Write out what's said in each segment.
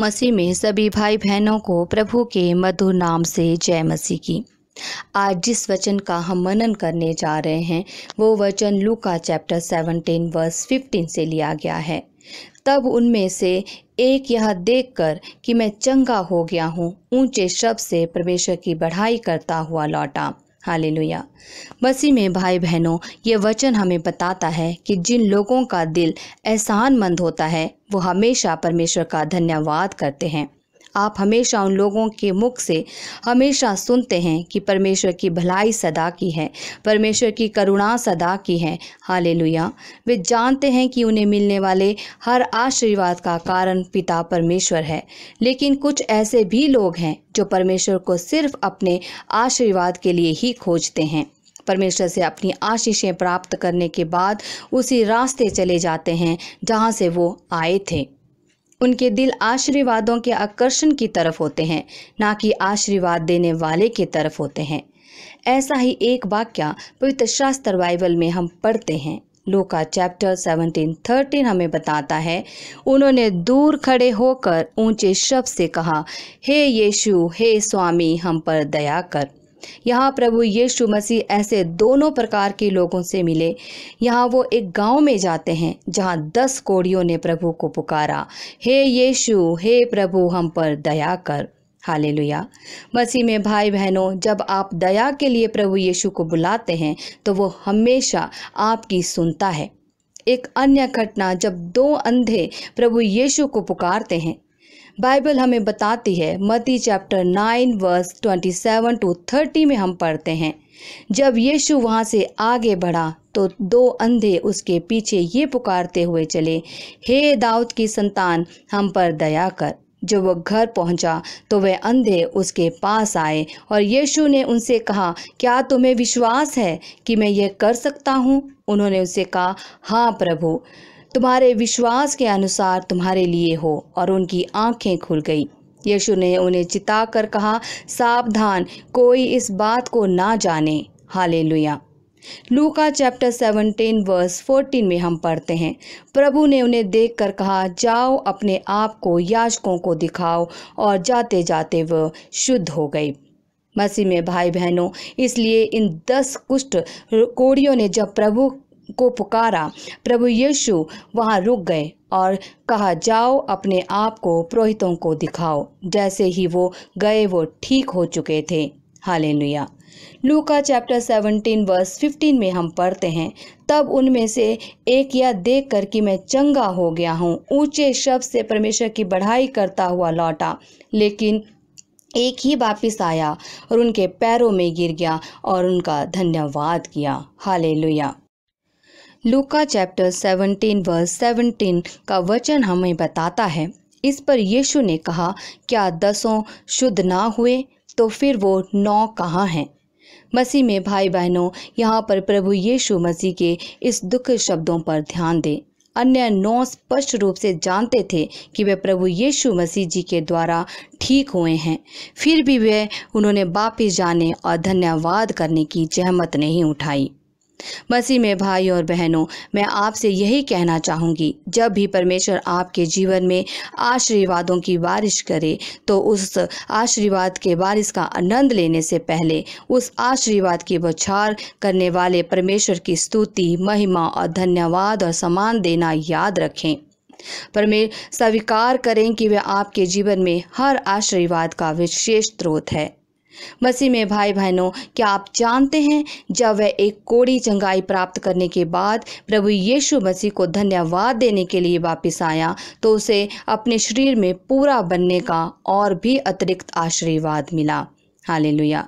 मसीह में सभी भाई बहनों को प्रभु के मधुर नाम से जय मसीह की आज जिस वचन का हम मनन करने जा रहे हैं वो वचन लू का चैप्टर सेवनटीन वर्स फिफ्टीन से लिया गया है तब उनमें से एक यह देखकर कि मैं चंगा हो गया हूँ ऊंचे शब्द से परमेश्वर की बढ़ाई करता हुआ लौटा हाले लोया मसीह में भाई बहनों ये वचन हमें बताता है कि जिन लोगों का दिल एहसानमंद होता है वो हमेशा परमेश्वर का धन्यवाद करते हैं आप हमेशा उन लोगों के मुख से हमेशा सुनते हैं कि परमेश्वर की भलाई सदा की है परमेश्वर की करुणा सदा की है हाले वे जानते हैं कि उन्हें मिलने वाले हर आशीर्वाद का कारण पिता परमेश्वर है लेकिन कुछ ऐसे भी लोग हैं जो परमेश्वर को सिर्फ अपने आशीर्वाद के लिए ही खोजते हैं परमेश्वर से अपनी आशीषें प्राप्त करने के बाद उसी रास्ते चले जाते हैं जहाँ से वो आए थे उनके दिल आशीर्वादों के आकर्षण की तरफ होते हैं ना कि आशीर्वाद देने वाले की तरफ होते हैं ऐसा ही एक वाक्य पवित्र शास्त्र बाइबल में हम पढ़ते हैं लोका चैप्टर सेवनटीन थर्टीन हमें बताता है उन्होंने दूर खड़े होकर ऊंचे शब्द से कहा हे यीशु हे स्वामी हम पर दया कर यहाँ प्रभु यीशु मसीह ऐसे दोनों प्रकार के लोगों से मिले यहाँ वो एक गांव में जाते हैं जहाँ दस कोड़ियों ने प्रभु को पुकारा हे यीशु हे प्रभु हम पर दया कर हाले लुया मसीह में भाई बहनों जब आप दया के लिए प्रभु यीशु को बुलाते हैं तो वो हमेशा आपकी सुनता है एक अन्य घटना जब दो अंधे प्रभु यीशु को पुकारते हैं बाइबल हमें बताती है Matti chapter nine verse twenty seven to thirty में हम पढ़ते हैं जब यीशु वहाँ से आगे बढ़ा तो दो अंधे उसके पीछे ये पुकारते हुए चले हे दाऊद की संतान हम पर दया कर जब वह घर पहुंचा तो वह अंधे उसके पास आए और यीशु ने उनसे कहा क्या तुम्हें विश्वास है कि मैं यह कर सकता हूँ उन्होंने उसे कहा हाँ प्रभु तुम्हारे विश्वास के अनुसार तुम्हारे लिए हो और उनकी आंखें खुल गई यीशु ने उन्हें चिता कर कहा सावधान कोई इस बात को ना जाने हाले लूका चैप्टर 17 वर्स 14 में हम पढ़ते हैं प्रभु ने उन्हें देखकर कहा जाओ अपने आप को याचकों को दिखाओ और जाते जाते वह शुद्ध हो गई मसीह में भाई बहनों इसलिए इन दस कुष्ठ कोड़ियों ने जब प्रभु को पुकारा प्रभु यीशु वहाँ रुक गए और कहा जाओ अपने आप को पुरोहितों को दिखाओ जैसे ही वो गए वो ठीक हो चुके थे हाले लूका चैप्टर 17 वर्स 15 में हम पढ़ते हैं तब उनमें से एक यह देख कर कि मैं चंगा हो गया हूँ ऊंचे शब्द से परमेश्वर की बढ़ाई करता हुआ लौटा लेकिन एक ही वापिस आया और उनके पैरों में गिर गया और उनका धन्यवाद किया हाले लूका चैप्टर 17 वर्स 17 का वचन हमें बताता है इस पर यीशु ने कहा क्या दसों शुद्ध ना हुए तो फिर वो नौ कहाँ हैं मसीह में भाई बहनों यहाँ पर प्रभु यीशु मसीह के इस दुख शब्दों पर ध्यान दें अन्य नौ स्पष्ट रूप से जानते थे कि वे प्रभु यीशु मसीह जी के द्वारा ठीक हुए हैं फिर भी वे उन्होंने वापिस जाने और धन्यवाद करने की जहमत नहीं उठाई मसी में भाई और बहनों मैं आपसे यही कहना चाहूंगी जब भी परमेश्वर आपके जीवन में आशीर्वादों की बारिश करे तो उस आशीर्वाद के बारिश का आनंद लेने से पहले उस आशीर्वाद की बछार करने वाले परमेश्वर की स्तुति महिमा और धन्यवाद और सम्मान देना याद रखें परमे स्वीकार करें कि वे आपके जीवन में हर आशीर्वाद का विशेष स्रोत है मसीह में भाई बहनों क्या आप जानते हैं जब वह एक कोड़ी चंगाई प्राप्त करने के बाद प्रभु यीशु मसीह को धन्यवाद देने के लिए वापस आया तो उसे अपने शरीर में पूरा बनने का और भी अतिरिक्त आशीर्वाद मिला हालेलुया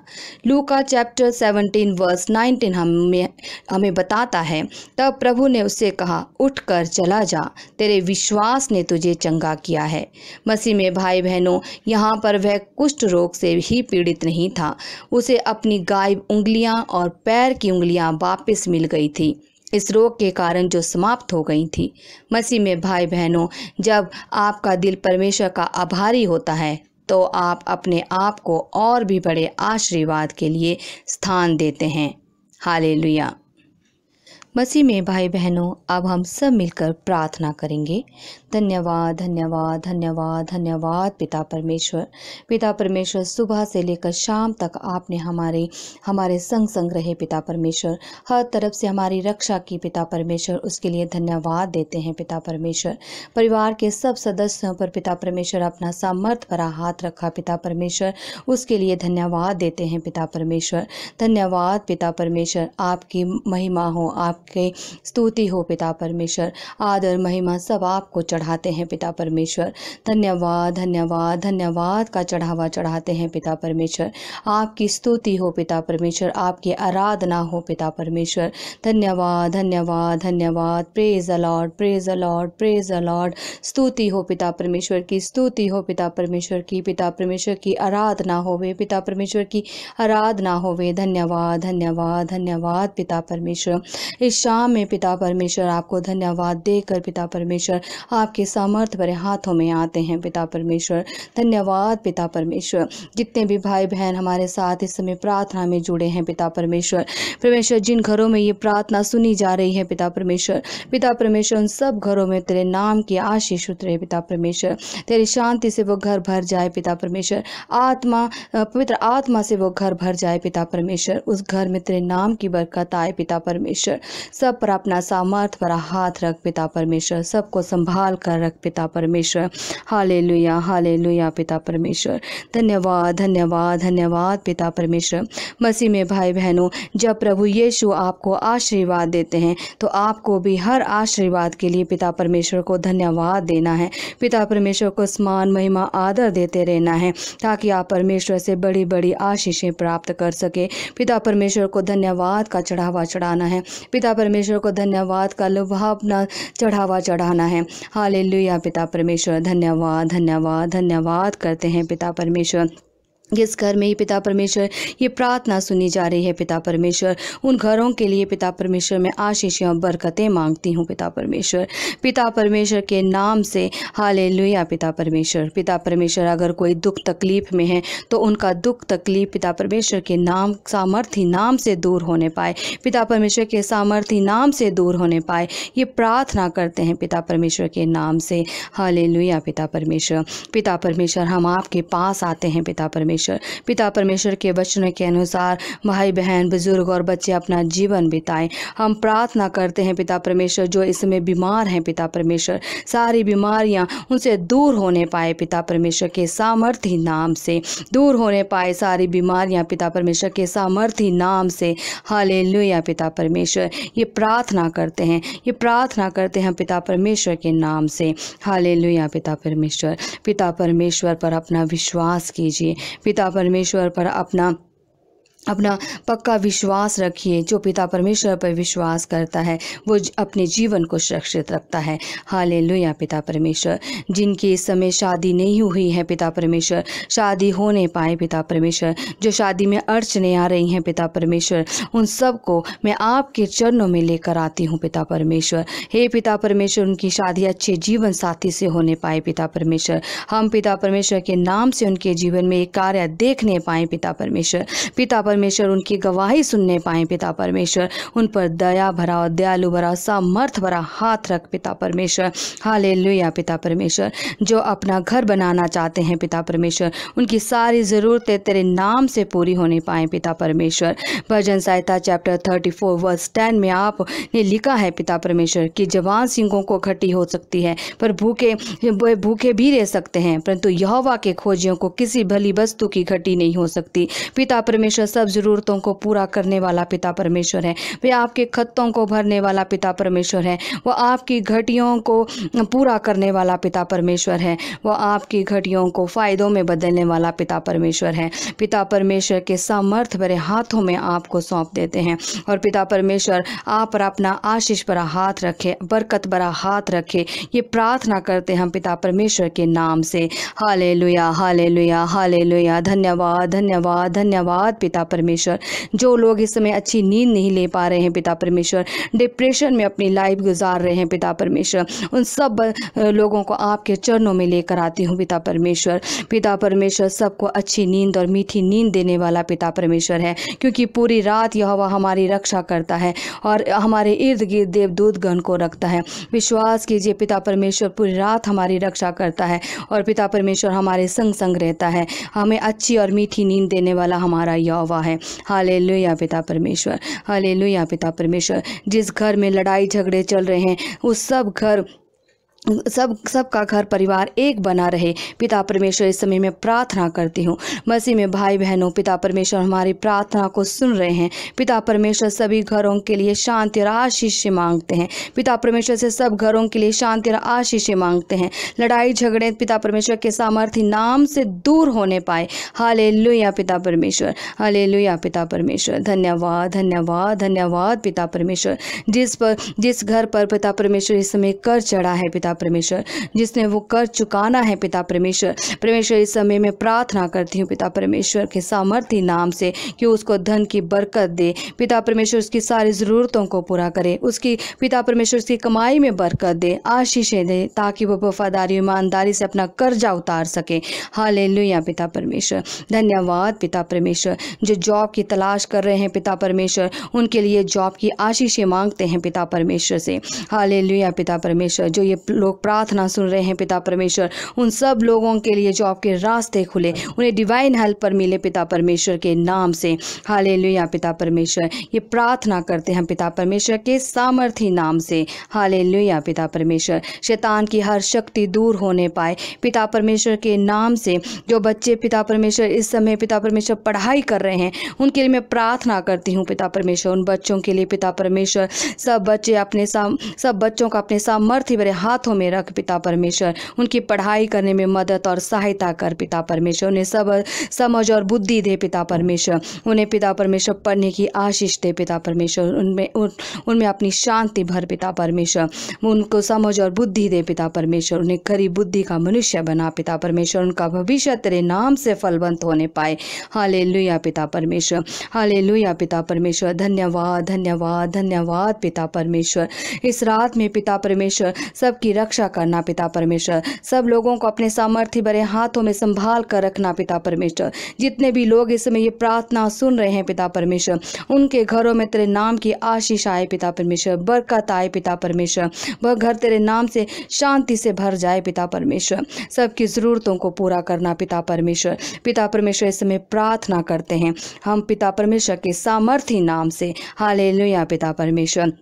लूका चैप्टर 17 वर्स 19 हमें हमें बताता है तब प्रभु ने उससे कहा उठकर चला जा तेरे विश्वास ने तुझे चंगा किया है मसीह में भाई बहनों यहाँ पर वह कुष्ठ रोग से ही पीड़ित नहीं था उसे अपनी गायब उंगलियाँ और पैर की उंगलियाँ वापस मिल गई थी इस रोग के कारण जो समाप्त हो गई थी मसीह में भाई बहनों जब आपका दिल परमेश्वर का आभारी होता है तो आप अपने आप को और भी बड़े आशीर्वाद के लिए स्थान देते हैं हालेलुया मसीह में भाई बहनों अब हम सब मिलकर प्रार्थना करेंगे धन्यवाद धन्यवाद धन्यवाद धन्यवाद पिता परमेश्वर पिता परमेश्वर सुबह से लेकर शाम तक आपने हमारे हमारे संग संग रहे पिता परमेश्वर हर तरफ से हमारी रक्षा की पिता परमेश्वर उसके लिए धन्यवाद देते हैं पिता परमेश्वर परिवार के सब सदस्यों पर पिता परमेश्वर अपना सामर्थ्य भरा हाथ रखा पिता परमेश्वर उसके लिए धन्यवाद देते हैं पिता परमेश्वर धन्यवाद पिता परमेश्वर आपकी महिमा हो आप आपके स्तुति हो पिता परमेश्वर आदर महिमा सब आपको चढ़ाते हैं पिता परमेश्वर धन्यवाद धन्यवाद धन्यवाद का चढ़ावा चढ़ाते हैं पिता परमेश्वर आपकी स्तुति हो पिता परमेश्वर आपकी आराधना हो पिता परमेश्वर धन्यवाद धन्यवाद धन्यवाद praise Lord praise Lord praise Lord स्तुति हो पिता परमेश्वर की स्तुति हो पिता परमेश्वर की पिता परमेश्वर की आराधना होवे पिता परमेश्वर की आराधना होवे धन्यवाद धन्यवाद धन्यवाद पिता परमेश्वर इस शाम में पिता परमेश्वर आपको धन्यवाद देकर पिता परमेश्वर आपके सामर्थ्य भरे हाथों में आते हैं पिता परमेश्वर धन्यवाद पिता परमेश्वर जितने भी भाई बहन हमारे साथ इस समय प्रार्थना में जुड़े हैं पिता परमेश्वर परमेश्वर जिन घरों में ये प्रार्थना सुनी जा रही है पिता परमेश्वर पिता परमेश्वर उन सब घरों में तेरे नाम की आशीष उतरे पिता परमेश्वर तेरी शांति से वो घर भर जाए पिता परमेश्वर आत्मा पवित्र आत्मा से वो घर भर जाए पिता परमेश्वर उस घर में तेरे नाम की बरकत आए पिता परमेश्वर सब पर अपना सामर्थ्य भरा हाथ रख पिता परमेश्वर सबको संभाल कर रख पिता परमेश्वर हाले लुया हाले लुया पिता परमेश्वर धन्यवाद धन्यवाद धन्यवाद पिता परमेश्वर मसीह में भाई बहनों जब प्रभु यीशु आपको आशीर्वाद देते हैं तो आपको भी हर आशीर्वाद के लिए पिता परमेश्वर को धन्यवाद देना है पिता परमेश्वर को समान महिमा आदर देते रहना है ताकि आप परमेश्वर से बड़ी बड़ी आशीषें प्राप्त कर सके पिता परमेश्वर को धन्यवाद का चढ़ावा चढ़ाना है पिता पिता परमेश्वर को धन्यवाद कल वह अपना चढ़ावा चढ़ाना है हाल पिता परमेश्वर धन्यवाद धन्यवाद धन्यवाद करते हैं पिता परमेश्वर इस घर में ही पिता परमेश्वर ये प्रार्थना सुनी जा रही है पिता परमेश्वर उन घरों के लिए पिता परमेश्वर मैं आशीष और बरकतें मांगती हूँ पिता परमेश्वर पिता परमेश्वर के नाम से हाले लुया पिता परमेश्वर पिता परमेश्वर अगर कोई दुख तकलीफ में है तो उनका दुख तकलीफ पिता परमेश्वर के नाम सामर्थ्य नाम से दूर होने पाए पिता परमेश्वर के सामर्थ्य नाम से दूर होने पाए ये प्रार्थना करते हैं पिता परमेश्वर के नाम से हाले पिता परमेश्वर पिता परमेश्वर हम आपके पास आते हैं पिता परमेश्वर परमेश्वर पिता परमेश्वर के वचनों के अनुसार भाई बहन बुजुर्ग और बच्चे अपना जीवन बिताएं हम प्रार्थना करते हैं पिता परमेश्वर जो इसमें बीमार हैं पिता परमेश्वर सारी बीमारियां उनसे दूर होने पाए पिता परमेश्वर के सामर्थ्य नाम से दूर होने पाए सारी बीमारियां पिता परमेश्वर के सामर्थ्य नाम से हाले पिता परमेश्वर ये प्रार्थना करते हैं ये प्रार्थना करते हैं पिता परमेश्वर के नाम से हाले पिता परमेश्वर पिता परमेश्वर पर अपना विश्वास कीजिए पिता परमेश्वर पर अपना अपना पक्का विश्वास रखिए जो पिता परमेश्वर पर विश्वास करता है वो अपने जीवन को सुरक्षित रखता है हाले पिता परमेश्वर जिनकी इस समय शादी नहीं हुई है पिता परमेश्वर शादी हो नहीं पाए पिता परमेश्वर जो शादी में अड़चने आ रही हैं पिता परमेश्वर उन सबको मैं आपके चरणों में लेकर आती हूँ पिता परमेश्वर हे पिता परमेश्वर उनकी शादी अच्छे जीवन साथी से होने पाए पिता परमेश्वर हम पिता परमेश्वर के नाम से उनके जीवन में एक कार्य देखने पाए पिता परमेश्वर पिता परमेश्वर उनकी गवाही सुनने पाए पिता परमेश्वर उन पर दया भरा और दयालु भरा सामर्थ भरा हाथ रख पिता परमेश्वर हाले पिता परमेश्वर जो अपना घर बनाना चाहते हैं पिता परमेश्वर उनकी सारी ज़रूरतें तेरे नाम से पूरी होने पाए पिता परमेश्वर भजन सहायता chapter thirty four verse ten में आपने लिखा है पिता परमेश्वर कि जवान सिंहों को इकट्ठी हो सकती है पर भूखे भूखे भी रह सकते हैं परंतु यहोवा के खोजियों को किसी भली वस्तु की घटी नहीं हो सकती पिता परमेश्वर सब ज़रूरतों को पूरा करने वाला पिता परमेश्वर है वे आपके खत्तों को भरने वाला पिता परमेश्वर है वह आपकी घटियों को पूरा करने वाला पिता परमेश्वर है वह आपकी घटियों को फ़ायदों में बदलने वाला पिता परमेश्वर है पिता परमेश्वर के सामर्थ्य भरे हाथों में आपको सौंप देते हैं और पिता परमेश्वर आप पर अपना आशीष भरा हाथ रखे बरकत भरा हाथ रखे ये प्रार्थना करते हम पिता परमेश्वर के नाम से हाले लुया हाले लुया हाले लुया धन्यवाद धन्यवाद धन्यवाद पिता परमेश्वर जो लोग इस समय अच्छी नींद नहीं ले पा रहे हैं पिता परमेश्वर डिप्रेशन में अपनी लाइफ गुजार रहे हैं पिता परमेश्वर उन सब लोगों को आपके चरणों में लेकर आती हूँ पिता परमेश्वर पिता परमेश्वर सबको अच्छी नींद और मीठी नींद देने वाला पिता परमेश्वर है क्योंकि पूरी रात यह हमारी रक्षा करता है और हमारे इर्द गिर्द देवदूत गण को रखता है विश्वास कीजिए पिता परमेश्वर पूरी रात हमारी रक्षा करता है और पिता परमेश्वर हमारे संग संग रहता है हमें अच्छी और मीठी नींद देने वाला हमारा यौवा है हाले पिता परमेश्वर हाले पिता परमेश्वर जिस घर में लड़ाई झगड़े चल रहे हैं उस सब घर सब सबका घर परिवार एक बना रहे पिता परमेश्वर इस समय मैं प्रार्थना करती हूँ मसीह में भाई बहनों पिता परमेश्वर हमारी प्रार्थना को सुन रहे हैं पिता परमेश्वर सभी घरों के लिए शांति और आशीष मांगते हैं पिता परमेश्वर से सब घरों के लिए शांति और आशीष मांगते हैं लड़ाई झगड़े पिता परमेश्वर के सामर्थ्य नाम से दूर होने पाए हाले पिता परमेश्वर हाले पिता परमेश्वर धन्यवाद धन्यवाद धन्यवाद पिता परमेश्वर जिस पर जिस घर पर पिता परमेश्वर इस समय कर चढ़ा है पिता पिता परमेश्वर जिसने वो कर चुकाना है पिता परमेश्वर परमेश्वर इस समय में प्रार्थना करती हूँ पिता परमेश्वर के सामर्थ्य नाम से कि उसको धन की बरकत दे पिता परमेश्वर उसकी सारी ज़रूरतों को पूरा करे उसकी पिता परमेश्वर उसकी कमाई में बरकत दे आशीषें दे ताकि वो वफादारी ईमानदारी से अपना कर्जा उतार सके हाल पिता परमेश्वर धन्यवाद पिता परमेश्वर जो जॉब की तलाश कर रहे हैं पिता परमेश्वर उनके लिए जॉब की आशीषें मांगते हैं पिता परमेश्वर से हाल पिता परमेश्वर जो ये लोग प्रार्थना सुन रहे हैं पिता परमेश्वर उन सब लोगों के लिए जो आपके रास्ते खुले उन्हें डिवाइन हेल्प पर मिले पिता परमेश्वर के नाम से हाले पिता परमेश्वर ये प्रार्थना करते हैं पिता परमेश्वर के सामर्थ्य नाम से हाले पिता परमेश्वर शैतान की हर शक्ति दूर होने पाए पिता परमेश्वर के नाम से जो बच्चे पिता परमेश्वर इस समय पिता परमेश्वर पढ़ाई कर रहे हैं उनके लिए मैं प्रार्थना करती हूँ पिता परमेश्वर उन बच्चों के लिए पिता परमेश्वर सब बच्चे अपने सब बच्चों का अपने सामर्थ्य भरे हाथों हाथों में रख पिता परमेश्वर उनकी पढ़ाई करने में मदद और सहायता कर पिता परमेश्वर उन्हें सब समझ और बुद्धि दे पिता परमेश्वर उन्हें पिता परमेश्वर पढ़ने की आशीष दे पिता परमेश्वर उनमें उनमें अपनी शांति भर पिता परमेश्वर उनको समझ और बुद्धि दे पिता परमेश्वर उन्हें खरी बुद्धि का मनुष्य बना पिता परमेश्वर उनका भविष्य तेरे नाम से फलवंत होने पाए हाले पिता परमेश्वर हाले पिता परमेश्वर धन्यवाद धन्यवाद धन्यवाद पिता परमेश्वर इस रात में पिता परमेश्वर सबकी रक्षा करना पिता परमेश्वर सब लोगों को अपने सामर्थ्य भरे हाथों में संभाल कर रखना पिता परमेश्वर जितने भी लोग इस समय ये प्रार्थना सुन रहे हैं पिता परमेश्वर उनके घरों में तेरे नाम की आशीष आए पिता परमेश्वर बरकत आए पिता परमेश्वर वह घर तेरे नाम से शांति से भर जाए पिता परमेश्वर सबकी ज़रूरतों को पूरा करना पिता परमेश्वर पिता परमेश्वर इस समय प्रार्थना करते हैं हम पिता परमेश्वर के सामर्थ्य नाम से हाल पिता परमेश्वर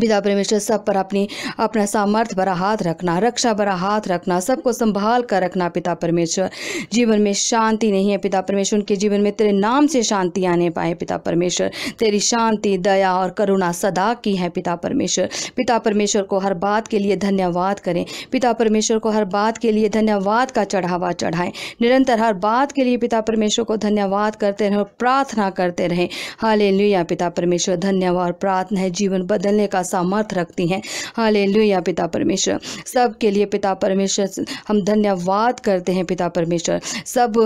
पिता परमेश्वर सब पर अपनी अपना सामर्थ्य भरा हाथ रखना रक्षा भरा हाथ रखना सबको संभाल कर रखना पिता परमेश्वर जीवन में शांति नहीं है पिता परमेश्वर उनके जीवन में तेरे नाम से शांति आने पाए पिता परमेश्वर तेरी शांति दया और करुणा सदा की है पिता परमेश्वर पिता परमेश्वर को हर बात के लिए धन्यवाद करें पिता परमेश्वर को हर बात के लिए धन्यवाद का चढ़ावा चढ़ाएं निरंतर हर बात के लिए पिता परमेश्वर को धन्यवाद करते रहें और प्रार्थना करते रहें हाले पिता परमेश्वर धन्यवाद प्रार्थना है जीवन बदलने का का सामर्थ्य रखती हैं या पिता परमेश्वर सब के लिए पिता परमेश्वर हम धन्यवाद करते हैं पिता परमेश्वर सब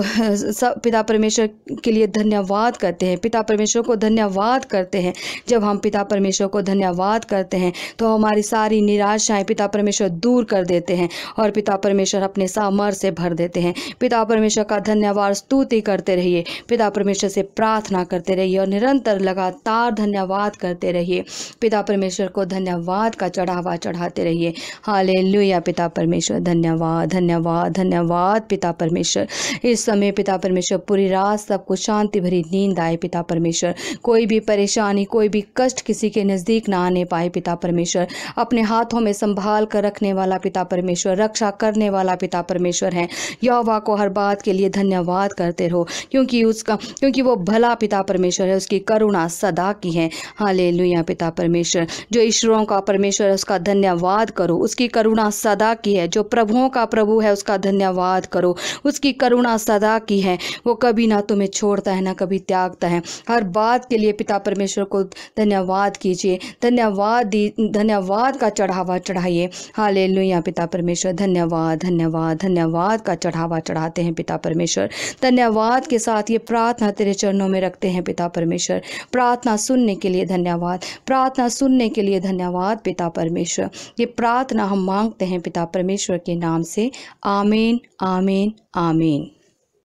सब पिता परमेश्वर के लिए धन्यवाद करते हैं पिता परमेश्वर को धन्यवाद करते हैं जब हम पिता परमेश्वर को धन्यवाद करते हैं तो हमारी सारी निराशाएं पिता परमेश्वर दूर कर देते हैं और पिता परमेश्वर अपने सामर्थ्य से भर देते हैं पिता परमेश्वर का धन्यवाद स्तुति करते रहिए पिता परमेश्वर से प्रार्थना करते रहिए और निरंतर लगातार धन्यवाद करते रहिए पिता परमेश्वर परमेश्वर को धन्यवाद का चढ़ावा चढ़ाते रहिए हाले पिता परमेश्वर धन्यवाद धन्यवाद धन्यवाद पिता परमेश्वर इस समय पिता परमेश्वर पूरी रात सबको शांति भरी नींद आए पिता परमेश्वर कोई भी परेशानी कोई भी कष्ट किसी के नज़दीक ना आने पाए पिता परमेश्वर अपने हाथों में संभाल कर रखने वाला पिता परमेश्वर रक्षा करने वाला पिता परमेश्वर है यौवा को हर बात के लिए धन्यवाद करते रहो क्योंकि उसका क्योंकि वो भला पिता परमेश्वर है उसकी करुणा सदा की है हाले पिता परमेश्वर जो ईश्वरों का परमेश्वर है उसका धन्यवाद करो उसकी करुणा सदा की है जो प्रभुओं का प्रभु है उसका धन्यवाद करो उसकी करुणा सदा की है वो कभी ना तुम्हें छोड़ता है ना कभी त्यागता है हर बात के लिए पिता परमेश्वर को धन्यवाद कीजिए धन्यवाद दी धन्यवाद का चढ़ावा चढ़ाइए हाले पिता परमेश्वर धन्यवाद धन्यवाद धन्यवाद का चढ़ावा चढ़ाते हैं पिता परमेश्वर धन्यवाद के साथ ये प्रार्थना तेरे चरणों में रखते हैं पिता परमेश्वर प्रार्थना सुनने के लिए धन्यवाद प्रार्थना सुनने के लिए धन्यवाद पिता परमेश्वर ये प्रार्थना हम मांगते हैं पिता परमेश्वर के नाम से आमीन आमीन आमीन